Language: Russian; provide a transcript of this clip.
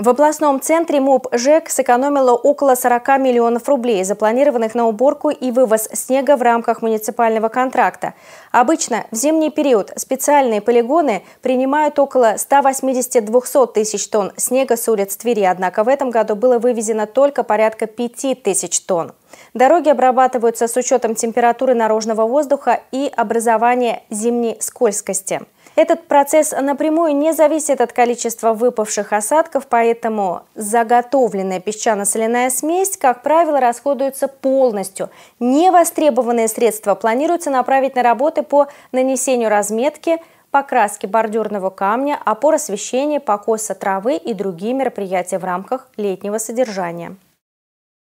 В областном центре МУП ЖЭК сэкономило около 40 миллионов рублей, запланированных на уборку и вывоз снега в рамках муниципального контракта. Обычно в зимний период специальные полигоны принимают около 180-200 тысяч тонн снега с улиц Твери, однако в этом году было вывезено только порядка 5 тысяч тонн. Дороги обрабатываются с учетом температуры наружного воздуха и образования зимней скользкости. Этот процесс напрямую не зависит от количества выпавших осадков, поэтому заготовленная песчано-соляная смесь, как правило, расходуется полностью. Невостребованные средства планируется направить на работы по нанесению разметки, покраске бордюрного камня, опор освещения, покоса травы и другие мероприятия в рамках летнего содержания.